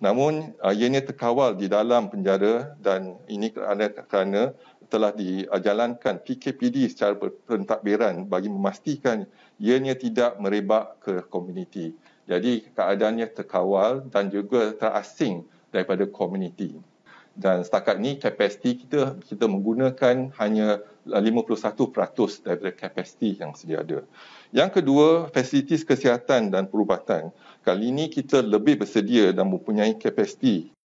Namun ah, ianya terkawal di dalam penjara dan ini kerana, kerana telah dijalankan PKPD secara pentadbiran bagi memastikan ianya tidak merebak ke komuniti. Jadi keadaannya terkawal dan juga terasing daripada komuniti dan setakat ni kapasiti kita kita menggunakan hanya 51% eh, daripada kapasiti yang sedia ada. Yang kedua, fasiliti kesihatan dan perubatan. Kali ini kita lebih bersedia dan mempunyai kapasiti